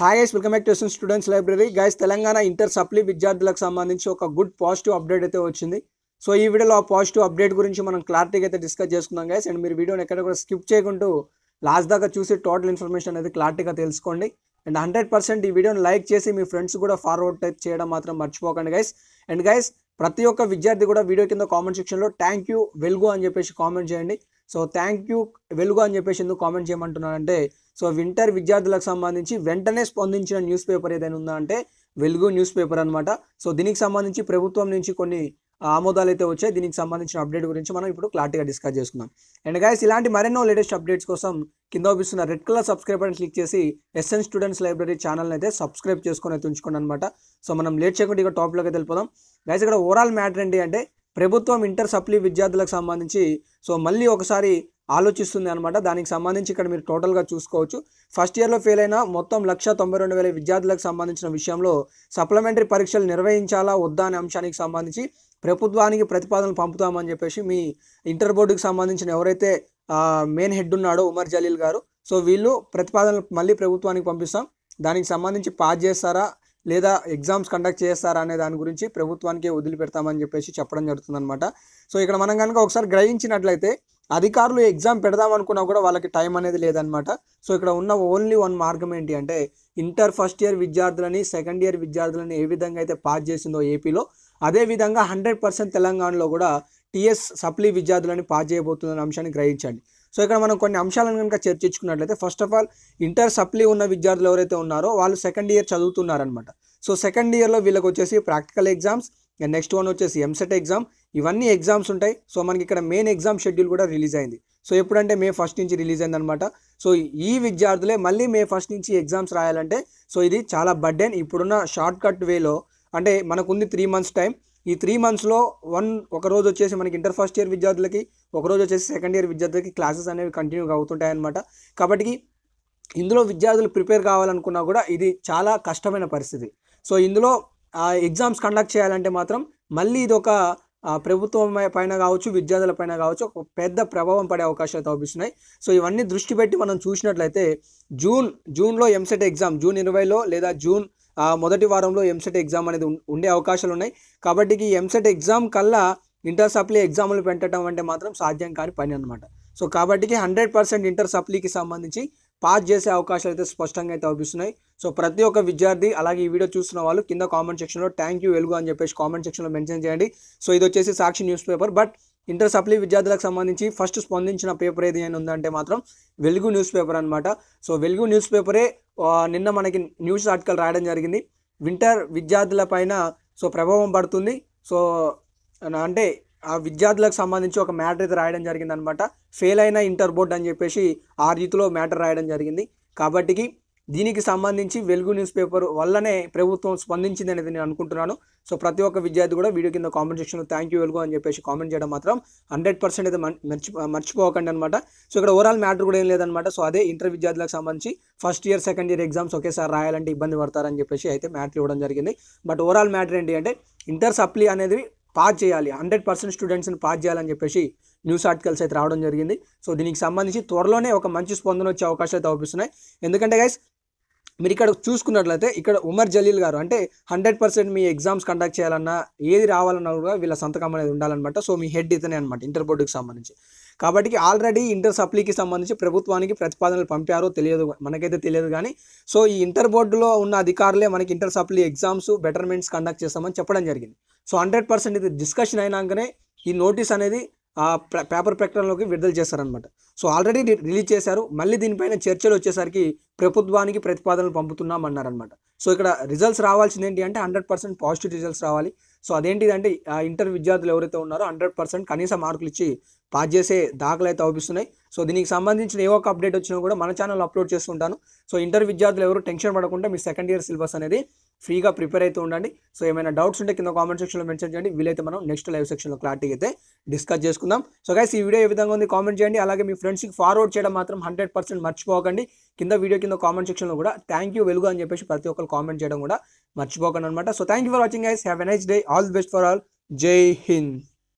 హాయస్ welcome back to students library guys Telangana inter supply విద్యార్థులకు సంబంధించి ఒక గుడ్ పాజిటివ్ అప్డేట్ అయితే వచ్చింది సో ఈ వీడియోలో ఆ పాజిటివ్ అప్డేట్ గురించి మనం క్లారిటీగా అయితే డిస్కస్ చేసుకుందాం గైస్ అండ్ మీరు వీడియోని ఎక్కడ కూడా స్కిప్ చేయకుండా లాస్ట్ దాకా చూసి టోటల్ ఇన్ఫర్మేషన్ అనేది క్లారిటీగా తెలుసుకోండి అండ్ హండ్రెడ్ పర్సెంట్ ఈ వీడియోని లైక్ చేసి మీ ఫ్రెండ్స్ కూడా ఫార్వర్డ్ చేయడం మాత్రం మర్చిపోకండి గైస్ అండ్ గైస్ ప్రతి ఒక్క విద్యార్థి కూడా వీడియో కింద కామెంట్ సెక్షన్లో థ్యాంక్ యూ వెలుగు అని చెప్పేసి కామెంట్ చేయండి సో థ్యాంక్ యూ వెలుగు అని చెప్పేసి ఎందుకు కామెంట్ చేయమంటున్నానంటే సో వింటర్ విద్యార్థులకు సంబంధించి వెంటనే స్పందించిన న్యూస్ పేపర్ ఏదైనా ఉందా అంటే వెలుగు న్యూస్ పేపర్ అనమాట సో దీనికి సంబంధించి ప్రభుత్వం నుంచి కొన్ని ఆమోదాలు అయితే వచ్చాయి దీనికి సంబంధించిన అప్డేట్ గురించి మనం ఇప్పుడు క్లారిటీగా డిస్కస్ చేసుకుందాం అండ్ గైస్ ఇలాంటి మరెన్నో లేటెస్ట్ అప్డేట్స్ కోసం కింద చూపిస్తున్న రెడ్ కలర్ సబ్స్క్రైబ్ అని క్లిక్ చేసి ఎస్ఎన్ స్టూడెంట్స్ లైబ్రరీ ఛానల్ని అయితే సబ్స్క్రైబ్ చేసుకొని అయితే ఉంచుకోండి అనమాట సో మనం లేట్ చేయకుండా ఇక టాప్లోకి వెళ్ళిపోదాం గైస్ ఇక్కడ ఓవరాల్ మ్యాటర్ ఏంటి అంటే ప్రభుత్వం ఇంటర్ సప్లీ విద్యార్థులకు సంబంధించి సో మళ్ళీ ఒకసారి ఆలోచిస్తుంది అనమాట దానికి సంబంధించి ఇక్కడ మీరు టోటల్గా చూసుకోవచ్చు ఫస్ట్ ఇయర్లో ఫెయిల్ అయిన మొత్తం లక్ష తొంభై రెండు వేల విద్యార్థులకు సంబంధించిన విషయంలో సప్లిమెంటరీ పరీక్షలు నిర్వహించాలా వద్దా అనే అంశానికి సంబంధించి ప్రభుత్వానికి ప్రతిపాదనలు పంపుతామని చెప్పేసి మీ ఇంటర్ బోర్డుకి సంబంధించిన ఎవరైతే మెయిన్ హెడ్ ఉన్నాడో ఉమర్ జలీల్ గారు సో వీళ్ళు ప్రతిపాదనలు మళ్ళీ ప్రభుత్వానికి పంపిస్తాం దానికి సంబంధించి పాస్ చేస్తారా లేదా ఎగ్జామ్స్ కండక్ట్ చేస్తారా అనే దాని గురించి ప్రభుత్వానికే వదిలిపెడతామని చెప్పేసి చెప్పడం జరుగుతుందన్నమాట సో ఇక్కడ మనం కనుక ఒకసారి గ్రహించినట్లయితే అధికారులు ఎగ్జామ్ పెడదాం అనుకున్నా కూడా వాళ్ళకి టైం అనేది లేదనమాట సో ఇక్కడ ఉన్న ఓన్లీ వన్ మార్గం ఏంటి అంటే ఇంటర్ ఫస్ట్ ఇయర్ విద్యార్థులని సెకండ్ ఇయర్ విద్యార్థులని ఏ విధంగా అయితే పాస్ చేసిందో ఏపీలో అదేవిధంగా హండ్రెడ్ పర్సెంట్ తెలంగాణలో కూడా టీఎస్ సప్లీ విద్యార్థులని పాస్ చేయబోతుందనే అంశాన్ని గ్రహించండి సో ఇక్కడ మనం కొన్ని అంశాలను కనుక చర్చించుకున్నట్లయితే first of all inter supply ఉన్న విద్యార్థులు ఎవరైతే ఉన్నారో వాళ్ళు సెకండ్ ఇయర్ చదువుతున్నారనమాట సో సెకండ్ ఇయర్లో వీళ్ళకి వచ్చేసి practical exams and next one వచ్చేసి ఎంసెట్ ఎగ్జామ్ ఇవన్నీ ఎగ్జామ్స్ ఉంటాయి సో మనకి ఇక్కడ మెయిన్ ఎగ్జామ్ షెడ్యూల్ కూడా రిలీజ్ అయింది సో ఎప్పుడంటే మే ఫస్ట్ నుంచి రిలీజ్ అయిందనమాట సో ఈ విద్యార్థులే మళ్ళీ మే ఫస్ట్ నుంచి ఎగ్జామ్స్ రాయాలంటే సో ఇది చాలా బర్డెన్ ఇప్పుడున్న షార్ట్ కట్ వేలో అంటే మనకుంది త్రీ మంత్స్ టైం ఈ త్రీ మంత్స్లో వన్ ఒక రోజు వచ్చేసి మనకి ఇంటర్ ఫస్ట్ ఇయర్ విద్యార్థులకి ఒక రోజు వచ్చేసి సెకండ్ ఇయర్ విద్యార్థులకి క్లాసెస్ అనేవి కంటిన్యూగా అవుతుంటాయన్నమాట కాబట్టి ఇందులో విద్యార్థులు ప్రిపేర్ కావాలనుకున్నా కూడా ఇది చాలా కష్టమైన పరిస్థితి సో ఇందులో ఎగ్జామ్స్ కండక్ట్ చేయాలంటే మాత్రం మళ్ళీ ఇది ఒక ప్రభుత్వం పైన కావచ్చు విద్యార్థుల పైన కావచ్చు ఒక పెద్ద ప్రభావం పడే అవకాశాలు తప్పిస్తున్నాయి సో ఇవన్నీ దృష్టి పెట్టి మనం చూసినట్లయితే జూన్ జూన్లో ఎంసెట్ ఎగ్జామ్ జూన్ ఇరవైలో లేదా జూన్ మొదటి వారంలో ఎంసెట్ ఎగ్జామ్ అనేది ఉండే అవకాశాలు ఉన్నాయి కాబట్టి ఈ ఎంసెట్ ఎగ్జామ్ కల్లా ఇంటర్ సప్లీ ఎగ్జామ్లు పెట్టడం అంటే మాత్రం సాధ్యం కాని పని అనమాట సో కాబట్టికి హండ్రెడ్ పర్సెంట్ ఇంటర్ సప్లీకి సంబంధించి పాస్ చేసే అవకాశాలు అయితే స్పష్టంగా అయితే అవుపిస్తున్నాయి సో ప్రతి ఒక్క విద్యార్థి అలాగే ఈ వీడియో చూస్తున్న వాళ్ళు కింద కామెంట్ సెక్షన్లో థ్యాంక్ యూ వెలుగు అని చెప్పేసి కామెంట్ సెక్షన్లో మెన్షన్ చేయండి సో ఇది వచ్చేసి Sakshi news paper but inter supply విద్యార్థులకు సంబంధించి ఫస్ట్ స్పందించిన పేపర్ ఏది అని ఉందంటే మాత్రం వెలుగు న్యూస్ పేపర్ అనమాట సో వెలుగు న్యూస్ పేపరే నిన్న మనకి న్యూస్ ఆర్టికల్ రాయడం జరిగింది వింటర్ విద్యార్థుల పైన సో ప్రభావం పడుతుంది సో అంటే ఆ విద్యార్థులకు సంబంధించి ఒక మ్యాటర్ అయితే రాయడం జరిగిందనమాట ఫెయిల్ అయిన ఇంటర్ బోర్డ్ అని చెప్పేసి ఆ రీతిలో మ్యాటర్ రాయడం జరిగింది కాబట్టికి దీనికి సంబంధించి వెలుగు న్యూస్ పేపర్ వల్లనే ప్రభుత్వం స్పందించింది అనేది నేను అనుకుంటున్నాను సో ప్రతి ఒక్క విద్యార్థి కూడా వీడియో కింద కామెంట్ సెక్షన్లో థ్యాంక్ యూ వెలుగు అని చెప్పేసి కామెంట్ చేయడం మాత్రం హండ్రెడ్ పర్సెంట్ అయితే మర్చి మర్చిపోకండి అనమాట సో ఇక్కడ ఓవరాల్ మ్యాటర్ కూడా ఏం లేదనమాట సో అదే ఇంటర్ విద్యార్థులకు సంబంధించి first year second year exams ఒకేసారి రాయాలంటే ఇబ్బంది పడతారని చెప్పేసి అయితే మ్యాటర్ ఇవ్వడం జరిగింది బట్ ఓవరాల్ మ్యాటర్ ఏంటి అంటే ఇంటర్ సప్లీ అనేది పాస్ చేయాలి హండ్రెడ్ పర్సెంట్ స్టూడెంట్స్ని పాస్ చేయాలని చెప్పేసి న్యూస్ ఆర్టికల్స్ అయితే రావడం జరిగింది సో దీనికి సంబంధించి త్వరలోనే ఒక మంచి స్పందన వచ్చే అవకాశాలు అయితే అవుపిస్తున్నాయి ఎందుకంటే గైస్ మీరు ఇక్కడ చూసుకున్నట్లయితే ఇక్కడ ఉమర్ జలీల్ గారు అంటే హండ్రెడ్ పర్సెంట్ మీ ఎగ్జామ్స్ కండక్ట్ చేయాలన్నా ఏది రావాలన్నా కూడా వీళ్ళ సంతకం అనేది ఉండాలన్నమాట సో మీ హెడ్ ఇతనే అనమాట ఇంటర్ బోర్డుకి సంబంధించి కాబట్టి ఆల్రెడీ ఇంటర్ సప్లీకి సంబంధించి ప్రభుత్వానికి ప్రతిపాదనలు పంపారో తెలియదు మనకైతే తెలియదు కానీ సో ఈ ఇంటర్ బోర్డులో ఉన్న అధికారులే మనకి inter supply exams betterments conduct చేస్తామని చెప్పడం జరిగింది సో హండ్రెడ్ పర్సెంట్ ఇది డిస్కషన్ అయినాకనే ఈ నోటీస్ అనేది పేపర్ ప్రకటనలోకి విడుదల చేశారనమాట సో ఆల్రెడీ రిలీజ్ చేశారు మళ్ళీ దీనిపైన చర్చలు వచ్చేసరికి ప్రభుత్వానికి ప్రతిపాదనలు పంపుతున్నామన్నారనమాట సో ఇక్కడ రిజల్ట్స్ రావాల్సింది ఏంటి అంటే హండ్రెడ్ పర్సెంట్ పాజిటివ్ రిజల్ట్స్ రావాలి సో అంటే ఇంటర్ విద్యార్థులు ఎవరైతే ఉన్నారో హండ్రెడ్ పర్సెంట్ కనీస మార్కులు ఇచ్చి పాస్ చేసే దాఖలు అయితే అవుపిస్తున్నాయి సో దీనికి సంబంధించిన ఏ ఒక్క అప్డేట్ వచ్చినా కూడా మన ఛానల్ అప్లోడ్ చేస్తుంటాను సో ఇంటర్ విద్యార్థులు ఎవరు టెన్షన్ పడకుండా మీ సెకండ్ ఇయర్ సిలబస్ అనేది ఫ్రీగా ప్రిపేర్ అయితే ఉండండి సో ఏమైనా డౌట్స్ ఉంటే కింద కామెంట్ సెక్షన్లో మెన్షన్ చేయండి వీలైతే మనం నెక్స్ట్ లైవ్ సెక్షన్లో క్లారిటీ అయితే డిస్కస్ చేసుకుందాం సో గైస్ ఈ వీడియో ఏ విధంగా ఉంది కామెంట్ చేయండి అలాగే మీ ఫ్రెండ్స్కి ఫార్వర్డ్ చేయడం మాత్రం హండ్రెడ్ మర్చిపోకండి కింద వీడియో కింద కామెంట్ సెక్షన్లో కూడా థ్యాంక్ యూ వెలుగు అని చెప్పేసి ప్రతి ఒక్కరు కామెంట్ చేయడం కూడా మర్చిపోకండి అనమాట so thank for watching guys have a nice day all the best for all Jai Hind